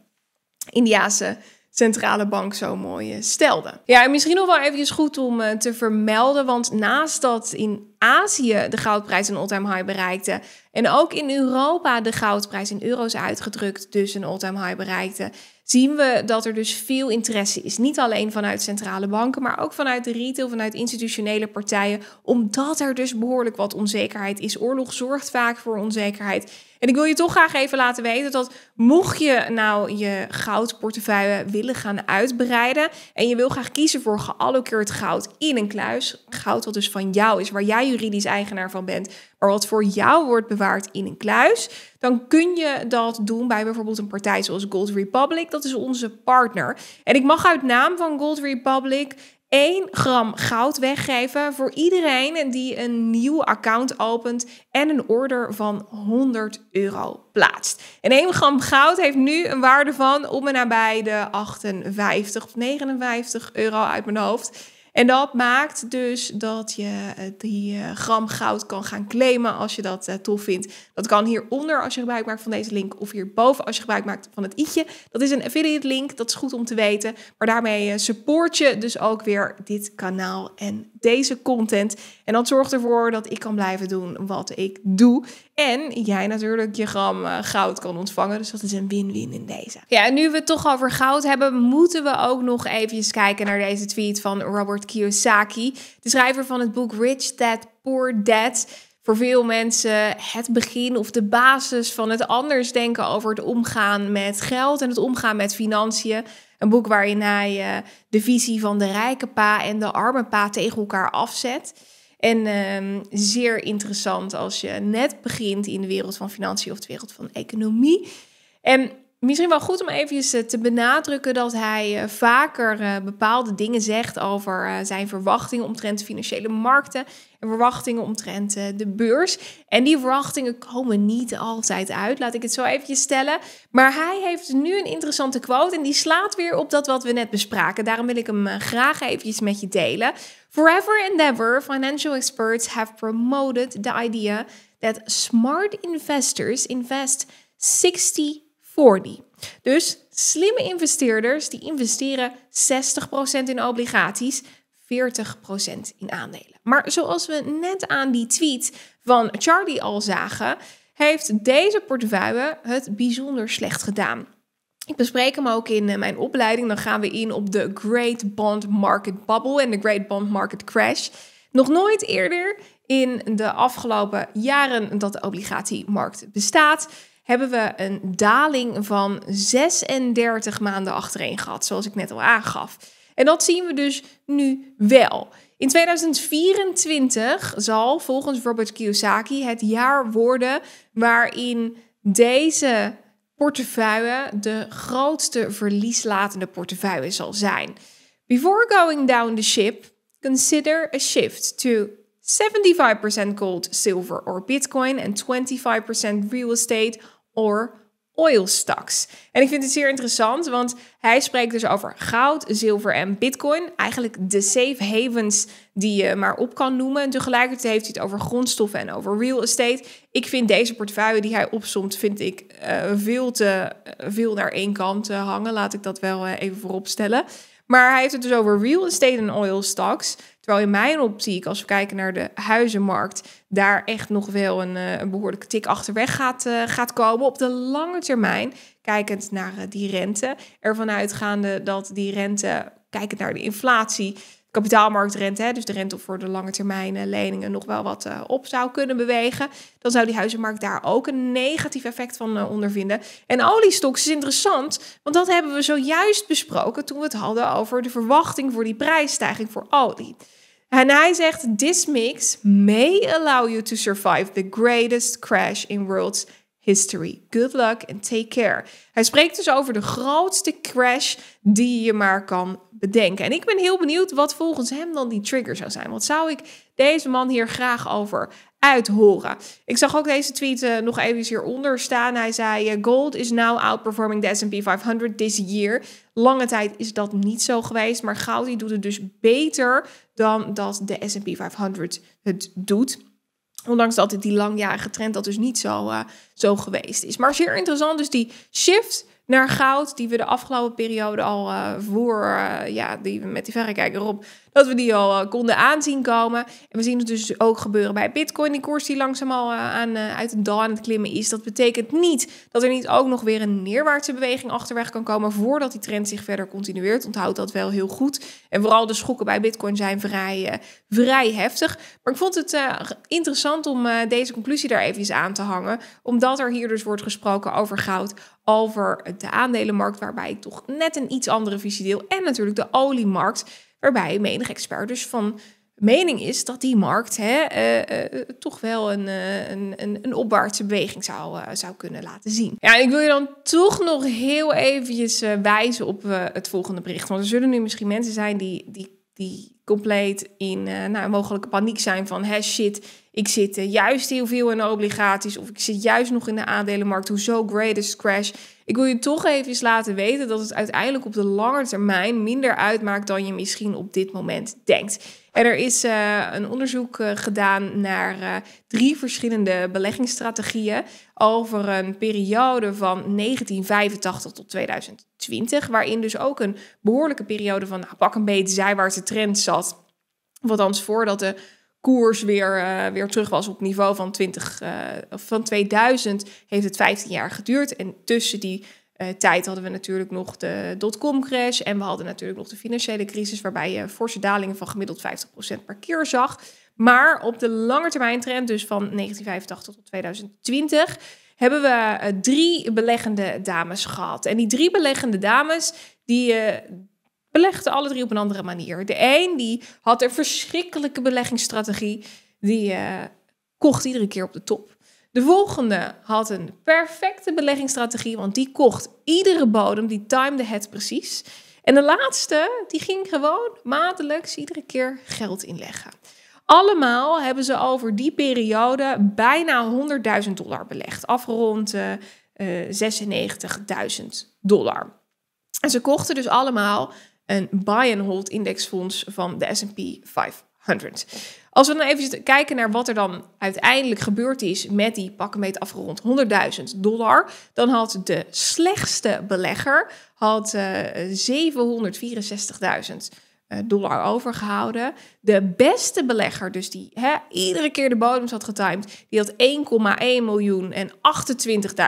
Indiase centrale bank zo mooi eh, stelde. Ja, misschien nog wel even goed om eh, te vermelden, want naast dat in Azië de goudprijs een all-time high bereikte en ook in Europa de goudprijs in euro's uitgedrukt dus een all-time high bereikte, zien we dat er dus veel interesse is. Niet alleen vanuit centrale banken, maar ook vanuit de retail, vanuit institutionele partijen, omdat er dus behoorlijk wat onzekerheid is. Oorlog zorgt vaak voor onzekerheid. En ik wil je toch graag even laten weten dat mocht je nou je goudportefeuille willen gaan uitbreiden en je wil graag kiezen voor gealloceerd goud in een kluis, goud wat dus van jou is, waar jij juridisch eigenaar van bent, maar wat voor jou wordt bewaard in een kluis, dan kun je dat doen bij bijvoorbeeld een partij zoals Gold Republic. Dat is onze partner. En ik mag uit naam van Gold Republic 1 gram goud weggeven voor iedereen die een nieuw account opent en een order van 100 euro plaatst. En 1 gram goud heeft nu een waarde van om en nabij de 58 of 59 euro uit mijn hoofd. En dat maakt dus dat je eh, die eh, gram goud kan gaan claimen als je dat eh, tof vindt. Dat kan hieronder als je gebruik maakt van deze link of hierboven als je gebruik maakt van het i'tje. Dat is een affiliate link, dat is goed om te weten. Maar daarmee support je dus ook weer dit kanaal en deze content. En dat zorgt ervoor dat ik kan blijven doen wat ik doe. En jij natuurlijk je gram eh, goud kan ontvangen. Dus dat is een win-win in deze. Ja, en nu we het toch over goud hebben, moeten we ook nog even kijken naar deze tweet van Robert Kiyosaki, de schrijver van het boek Rich Dad Poor Dad voor veel mensen het begin of de basis van het anders denken over het omgaan met geld en het omgaan met financiën. Een boek waarin hij eh, de visie van de rijke pa en de arme pa tegen elkaar afzet. En ehm, zeer interessant als je net begint in de wereld van financiën of de wereld van economie. En Misschien wel goed om even eh, te benadrukken dat hij eh, vaker eh, bepaalde dingen zegt over zijn verwachtingen omtrent financiële markten en verwachtingen omtrent de beurs. En die verwachtingen komen niet altijd uit, laat ik het zo even stellen. Maar hij heeft nu een interessante quote en die slaat weer op dat wat we net bespraken. Daarom wil ik hem graag eventjes met je delen. Forever and ever, financial experts have promoted the idea that smart investors invest 60 dus slimme investeerders die investeren 60% in obligaties, 40% in aandelen. Maar zoals we net aan die tweet van Charlie al zagen, heeft deze portefeuille het bijzonder slecht gedaan. Ik bespreek hem ook in eh, mijn opleiding. Dan gaan we in op de Great Bond Market Bubble en de Great Bond Market Crash. Nog nooit eerder in de afgelopen jaren dat de obligatiemarkt bestaat, hebben we een daling van 36 maanden achtereen gehad, zoals ik net al aangaf. En dat zien we dus nu wel. In 2024 zal volgens Robert Kiyosaki het jaar worden waarin deze portefeuille de grootste verlieslatende portefeuille zal zijn. Before going down the ship, consider a shift to 75% gold, silver or bitcoin and 25% real estate, or oil stocks. En ik vind het zeer interessant, want hij spreekt dus over goud, zilver en bitcoin. Eigenlijk de safe havens die je maar op kan noemen. En tegelijkertijd heeft hij het over grondstoffen en over real estate. Ik vind deze portefeuille die hij opsomt, vind ik eh, veel te eh, veel naar één kant uh, hangen. Laat ik dat wel even voorop stellen. Maar hij heeft het dus over real estate en oil stocks. Terwijl in mijn optiek, als we kijken naar de huizenmarkt, daar echt nog wel een, eh, een behoorlijke tik achterweg gaat, eh, gaat komen op de lange termijn. Kijkend naar eh, die rente, ervan uitgaande dat die rente, kijkend naar de inflatie, kapitaalmarktrente, hè, dus de rente voor de lange termijn leningen, nog wel wat op zou kunnen bewegen. Dan zou die huizenmarkt daar ook een negatief effect van uh, ondervinden. En oliestoks is interessant, want dat hebben we zojuist besproken toen we het hadden over de verwachting voor die prijsstijging voor olie. En hij zegt: This mix may allow you to survive the greatest crash in world's history. Good luck and take care. Hij spreekt dus over de grootste crash die je maar kan bedenken. En ik ben heel benieuwd wat volgens hem dan die trigger zou zijn. Wat zou ik deze man hier graag over uithoren? Ik zag ook deze tweet eh, nog even hieronder staan. Hij zei: eh, Gold is now outperforming the SP 500 this year. Lange tijd is dat niet zo geweest, maar goud die doet het dus beter dan dat de SP 500 het doet. Ondanks dat het die langjarige trend dat dus niet zo, eh, zo geweest is. Maar zeer interessant, dus die shift naar goud, die we de afgelopen periode al uh, voor, eh, ja, die we met die verrekijker op dat we die al eh, konden aanzien komen. En we zien het dus ook gebeuren bij Bitcoin, die koers die langzaam al eh, aan, eh, uit het dal aan het klimmen is. Dat betekent niet dat er niet ook nog weer een neerwaartse beweging achterweg kan komen voordat die trend zich verder continueert. Onthoud dat wel heel goed. En vooral de schokken bij Bitcoin zijn vrij, vrij heftig. Maar ik vond het interessant om deze conclusie daar even aan te hangen, omdat er hier dus wordt gesproken over goud, over de aandelenmarkt, waarbij ik toch net een iets andere visie deel, en natuurlijk de oliemarkt. Waarbij menig expert dus van mening is dat die markt hè, eh, eh, toch wel een, uh, een, een, een, opwaartse beweging zou, zou kunnen laten zien. Ja, ik wil je dan toch nog heel eventjes wijzen op het volgende bericht. Want er zullen nu misschien mensen zijn die, die die compleet in eh, nou, mogelijke paniek zijn van... shit, ik zit eh, juist heel veel in obligaties... of ik zit juist nog in de aandelenmarkt. Hoezo is crash? Ik wil je toch even laten weten dat het uiteindelijk op de lange termijn... minder uitmaakt dan je misschien op dit moment denkt. En er is eh, een onderzoek eh, gedaan naar eh, drie verschillende beleggingsstrategieën over een periode van 1985 tot 2020, waarin dus ook een behoorlijke periode van nou, pak een beetje de trend zat. Wat anders voordat de koers weer, weer terug was op niveau van, 20, van 2000, heeft het 15 jaar geduurd. En tussen die eh, tijd hadden we natuurlijk nog de dotcom crash en we hadden natuurlijk nog de financiële crisis waarbij je forse dalingen van gemiddeld 50% per keer zag. Maar op de lange termijn trend, dus van 1985 tot 2020, hebben we eh, drie beleggende dames gehad. En die drie beleggende dames, die eh, belegden alle drie op een andere manier. De een die had een verschrikkelijke beleggingsstrategie, die kocht iedere keer op de top. De volgende had een perfecte beleggingsstrategie, want die kocht iedere bodem, die timde het precies. En de laatste, die ging gewoon maandelijks iedere keer geld inleggen. Allemaal hebben ze over die periode bijna 100.000 dollar belegd, afgerond uh, eh, 96.000 eh, dollar. En ze kochten dus allemaal een buy-and-hold indexfonds van de S&P 500. Als we dan even kijken naar wat er dan uiteindelijk gebeurd is met die pakkenmeet afgerond 100.000 dollar, dan had de slechtste belegger had, 764.000 eh, eh, dollar overgehouden. De beste belegger, dus die hè, iedere keer de bodems had getimed, die had 1,1 miljoen en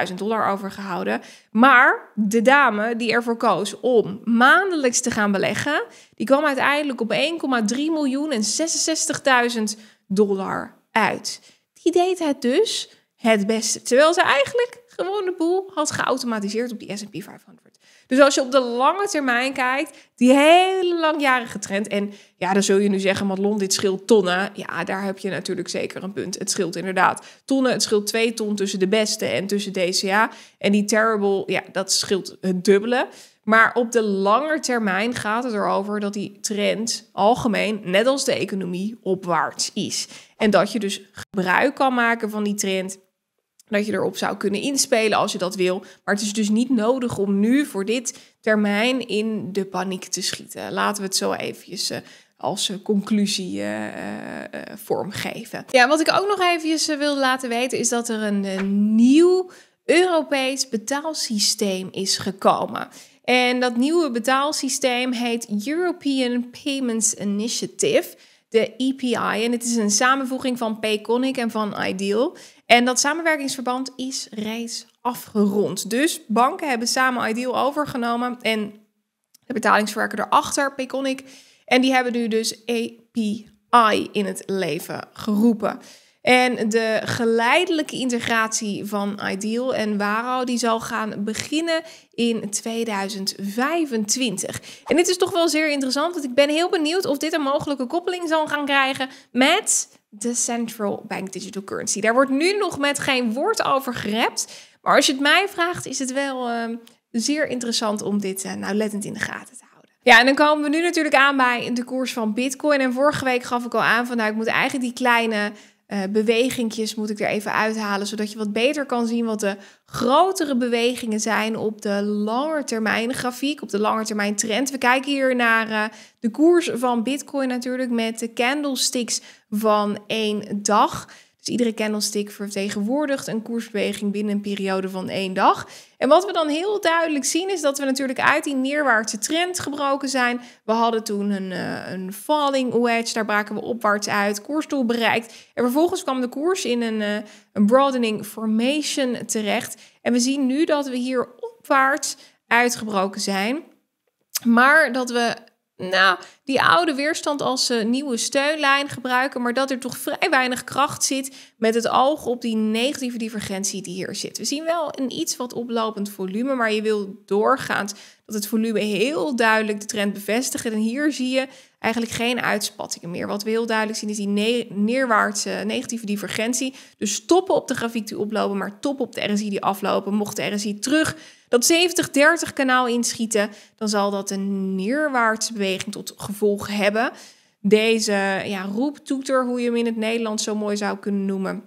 28.000 dollar overgehouden. Maar de dame die ervoor koos om maandelijks te gaan beleggen, die kwam uiteindelijk op 1,3 miljoen en 66.000 dollar uit. Die deed het dus het beste, terwijl ze eigenlijk gewoon de boel had geautomatiseerd op die S&P 500. Dus als je op de lange termijn kijkt, die hele langjarige trend. En ja, dan zul je nu zeggen, Madelon, dit scheelt tonnen. Ja, daar heb je natuurlijk zeker een punt. Het scheelt inderdaad tonnen. Het scheelt twee ton tussen de beste en tussen DCA. En die terrible, ja, dat scheelt het dubbele. Maar op de lange termijn gaat het erover dat die trend algemeen, net als de economie, opwaarts is. En dat je dus gebruik kan maken van die trend dat je erop zou kunnen inspelen als je dat wil. Maar het is dus niet nodig om nu voor dit termijn in de paniek te schieten. Laten we het zo eventjes eh, als eh, conclusie eh, vormgeven. Ja, wat ik ook nog eventjes wil laten weten is dat er een nieuw Europees betaalsysteem is gekomen. En dat nieuwe betaalsysteem heet European Payments Initiative de EPI. En het is een samenvoeging van Payconic en van Ideal. En dat samenwerkingsverband is reeds afgerond. Dus banken hebben samen Ideal overgenomen en de betalingsverwerker erachter, Payconic. En die hebben nu dus EPI in het leven geroepen. En de geleidelijke integratie van Ideal en Waro die zal gaan beginnen in 2025. En dit is toch wel zeer interessant, want ik ben heel benieuwd of dit een mogelijke koppeling zal gaan krijgen met de Central Bank Digital Currency. Daar wordt nu nog met geen woord over gerept, maar als je het mij vraagt, is het wel ehm, zeer interessant om dit nou nauwlettend in de gaten te houden. Ja, en dan komen we nu natuurlijk aan bij de koers van Bitcoin. En vorige week gaf ik al aan van, nou, ik moet eigenlijk die kleine eh, bewegingjes moet ik er even uithalen, zodat je wat beter kan zien wat de grotere bewegingen zijn op de termijn grafiek, op de termijn trend. We kijken hier naar eh, de koers van Bitcoin natuurlijk met de candlesticks van één dag. Dus iedere candlestick vertegenwoordigt een koersbeweging binnen een periode van één dag. En wat we dan heel duidelijk zien is dat we natuurlijk uit die neerwaartse trend gebroken zijn. We hadden toen een, eh, een falling wedge, daar braken we opwaarts uit, koersdoel bereikt. En vervolgens kwam de koers in een, eh, een broadening formation terecht. En we zien nu dat we hier opwaarts uitgebroken zijn. Maar dat we nou, die oude weerstand als uh, nieuwe steunlijn gebruiken, maar dat er toch vrij weinig kracht zit met het oog op die negatieve divergentie die hier zit. We zien wel een iets wat oplopend volume, maar je wil doorgaans dat het volume heel duidelijk de trend bevestigt. En hier zie je eigenlijk geen uitspattingen meer. Wat we heel duidelijk zien is die neerwaartse negatieve divergentie. Dus stoppen op de grafiek die oplopen, maar top op de RSI die aflopen. Mocht de RSI terug dat 70-30 kanaal inschieten, dan zal dat een neerwaartse beweging tot gevolg hebben. Deze ja, roeptoeter, hoe je hem in het Nederlands zo mooi zou kunnen noemen,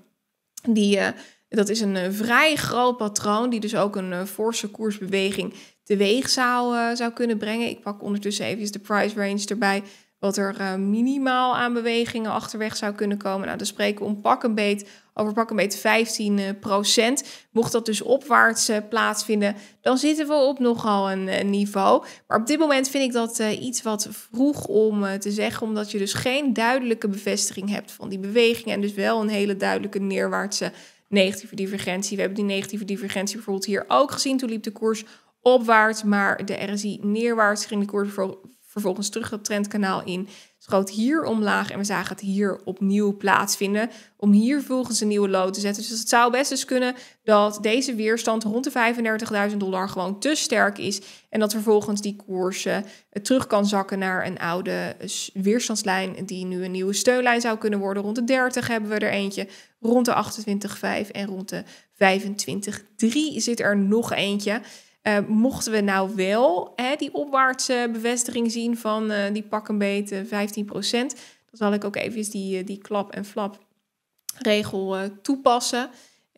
die, eh, dat is een eh, vrij groot patroon, die dus ook een eh, forse koersbeweging teweeg zou, zou kunnen brengen. Ik pak ondertussen even de price range erbij, wat er eh, minimaal aan bewegingen achterweg zou kunnen komen. Nou, dan spreken we om pak een beet, over pak een beet 15 eh, procent. Mocht dat dus opwaarts eh, plaatsvinden, dan zitten we op nogal een niveau. Maar op dit moment vind ik dat iets wat vroeg om te zeggen, omdat je dus geen duidelijke bevestiging hebt van die bewegingen en dus wel een hele duidelijke neerwaartse negatieve divergentie. We hebben die negatieve divergentie bijvoorbeeld hier ook gezien. Toen liep de koers opwaarts, maar de RSI neerwaarts ging de koers voor vervolgens terug het trendkanaal in, schoot hier omlaag en we zagen het hier opnieuw plaatsvinden om hier volgens een nieuwe lood te zetten. Dus het zou best eens dus kunnen dat deze weerstand rond de 35.000 dollar gewoon te sterk is en dat vervolgens die koersen eh, terug kan zakken naar een oude eh, weerstandslijn die nu een nieuwe steunlijn zou kunnen worden. Rond de 30 hebben we er eentje, rond de 28,5 en rond de 25,3 zit er nog eentje. Eh, mochten we nou wel hè, die opwaartse bevestiging zien van eh, die pak een beetje 15 dan zal ik ook even die, eh, die klap- en flap regel toepassen.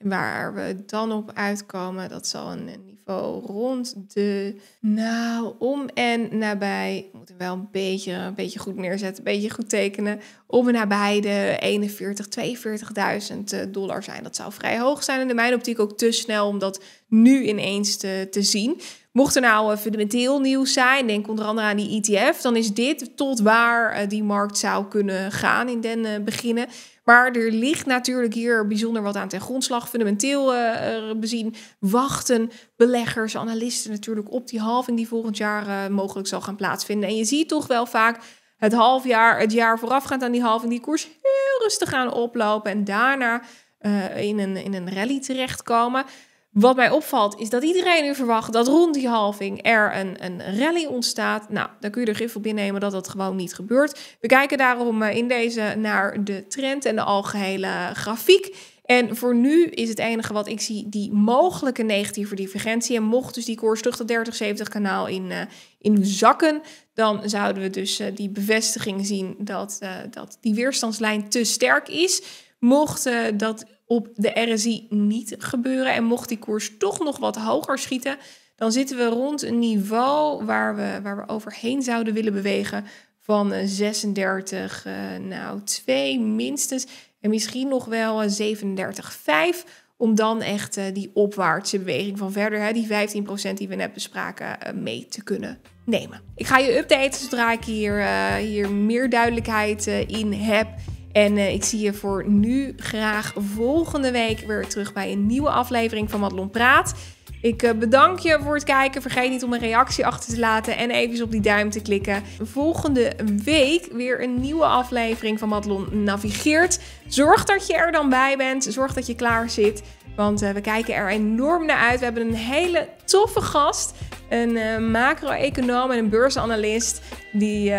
Waar we dan op uitkomen, dat zal een niveau rond de, nou, om en nabij, we moeten wel een beetje, een beetje goed neerzetten, een beetje goed tekenen, om en nabij de 41, 42.000 eh, dollar zijn. Dat zou vrij hoog zijn en in mijn optiek ook te snel om dat nu ineens te, te zien. Mocht er nou eh, fundamenteel nieuws zijn, denk onder andere aan die ETF, dan is dit tot waar eh, die markt zou kunnen gaan in den beginnen. Maar er ligt natuurlijk hier bijzonder wat aan ten grondslag. Fundamenteel eh, eh, bezien wachten beleggers, analisten natuurlijk op die halving die volgend jaar eh, mogelijk zal gaan plaatsvinden. En je ziet toch wel vaak het halfjaar, het jaar voorafgaand aan die halving, die koers heel rustig gaan oplopen en daarna in, een, in een rally terechtkomen. Wat mij opvalt is dat iedereen nu verwacht dat rond die halving er een, een rally ontstaat. Nou, dan kun je er gif op innemen dat dat gewoon niet gebeurt. We kijken daarom eh, in deze naar de trend en de algehele grafiek. En voor nu is het enige wat ik zie die mogelijke negatieve divergentie. En mocht dus die koers terug dat 30-70 kanaal in, eh, in zakken, dan zouden we dus eh, die bevestiging zien dat, dat die weerstandslijn te sterk is. Mocht eh, dat op de RSI niet gebeuren en mocht die koers toch nog wat hoger schieten, dan zitten we rond een niveau waar we, waar we overheen zouden willen bewegen van 36, uh, eh, eh, nou 2 minstens en misschien nog wel 37,5 om dan echt die opwaartse beweging van verder, hè, die 15% die we net bespraken, mee te kunnen nemen. Ik ga je updaten zodra ik hier, hier meer duidelijkheid in heb. En eh, ik zie je voor nu graag volgende week weer terug bij een nieuwe aflevering van Madelon Praat. Ik eh, bedank je voor het kijken. Vergeet niet om een reactie achter te laten en even op die duim te klikken. Volgende week weer een nieuwe aflevering van Madelon Navigeert. Zorg dat je er dan bij bent. Zorg dat je klaar zit. Want eh, we kijken er enorm naar uit. We hebben een hele toffe gast. Een macro-econoom en een beursanalist. Die.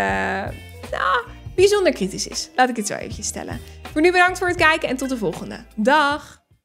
Nou, bijzonder kritisch is. Laat ik het zo eventjes stellen. Voor nu bedankt voor het kijken en tot de volgende. Dag!